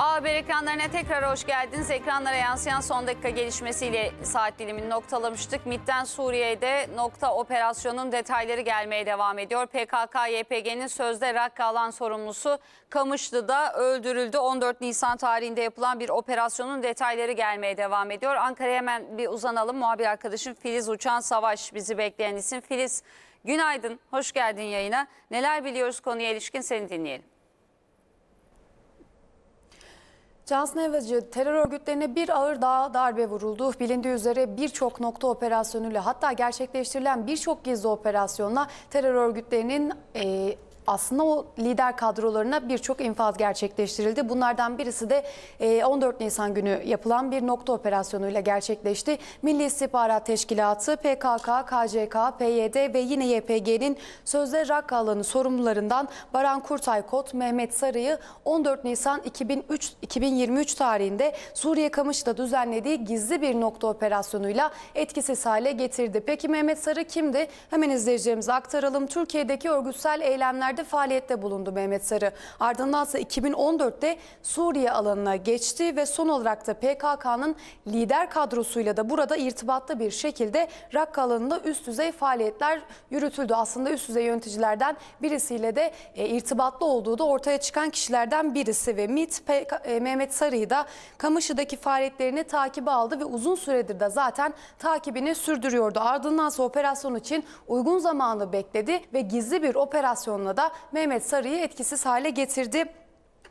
A haber ekranlarına tekrar hoş geldiniz. Ekranlara yansıyan son dakika gelişmesiyle saat dilimini noktalamıştık. MIT'ten Suriye'de nokta operasyonun detayları gelmeye devam ediyor. PKK-YPG'nin sözde Rakka alan sorumlusu Kamışlı da öldürüldü. 14 Nisan tarihinde yapılan bir operasyonun detayları gelmeye devam ediyor. Ankara'ya hemen bir uzanalım. Muhabir arkadaşım Filiz Uçan Savaş bizi bekleyen isim. Filiz günaydın, hoş geldin yayına. Neler biliyoruz konuya ilişkin seni dinleyelim. Cansın Evacı terör örgütlerine bir ağır daha darbe vuruldu. Bilindiği üzere birçok nokta operasyonuyla hatta gerçekleştirilen birçok gizli operasyonla terör örgütlerinin e, aslında o lider kadrolarına birçok infaz gerçekleştirildi. Bunlardan birisi de 14 e, Nisan günü yapılan bir nokta operasyonuyla gerçekleşti. Milli İstihbarat Teşkilatı, PKK, KCK, PYD ve yine YPG'nin sözde Rakka alanı sorumlularından Baran Kurtay Kot, Mehmet Sarı'yı 14 Nisan 2003, 2023 tarihinde Suriye Kamış'ta düzenlediği gizli bir nokta operasyonuyla etkisiz hale getirdi. Peki Mehmet Sarı kimdi? Hemen izleyicilerimize aktaralım. Türkiye'deki örgütsel eylemlerde ülkelerde faaliyette bulundu Mehmet Sarı. Ardından ise 2014'te Suriye alanına geçti ve son olarak da PKK'nın lider kadrosuyla da burada irtibatlı bir şekilde Rakka alanında üst düzey faaliyetler yürütüldü. Aslında üst düzey yöneticilerden birisiyle de e, irtibatlı olduğu da ortaya çıkan kişilerden birisi ve Mit PK, e, Mehmet Sarı'yı da Kamışı'daki faaliyetlerini takibe aldı ve uzun süredir de zaten takibini sürdürüyordu. Ardından ise operasyon için uygun zamanı bekledi ve gizli bir operasyonla da Mehmet Sarı'yı etkisiz hale getirdi.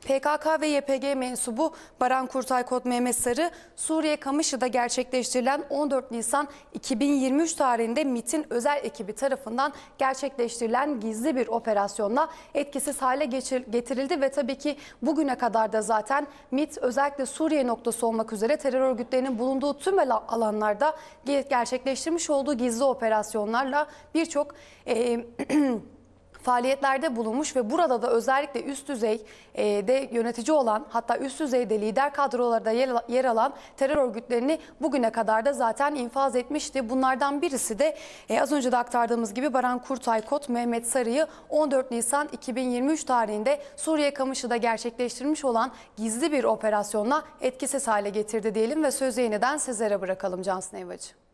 PKK ve YPG mensubu Baran Kurtay Kod Mehmet Sarı, Suriye Kamışı'da gerçekleştirilen 14 Nisan 2023 tarihinde MIT'in özel ekibi tarafından gerçekleştirilen gizli bir operasyonla etkisiz hale getirildi ve tabii ki bugüne kadar da zaten MIT özellikle Suriye noktası olmak üzere terör örgütlerinin bulunduğu tüm alanlarda gerçekleştirmiş olduğu gizli operasyonlarla birçok... E, faaliyetlerde bulunmuş ve burada da özellikle üst düzeyde e, yönetici olan hatta üst düzeyde lider kadrolarda yer alan terör örgütlerini bugüne kadar da zaten infaz etmişti. Bunlardan birisi de e, az önce de aktardığımız gibi Baran Kurtay Kot Mehmet Sarı'yı 14 Nisan 2023 tarihinde Suriye Kamışı'da gerçekleştirmiş olan gizli bir operasyonla etkisiz hale getirdi diyelim ve sözü yeniden sizlere bırakalım Cansın Evacı.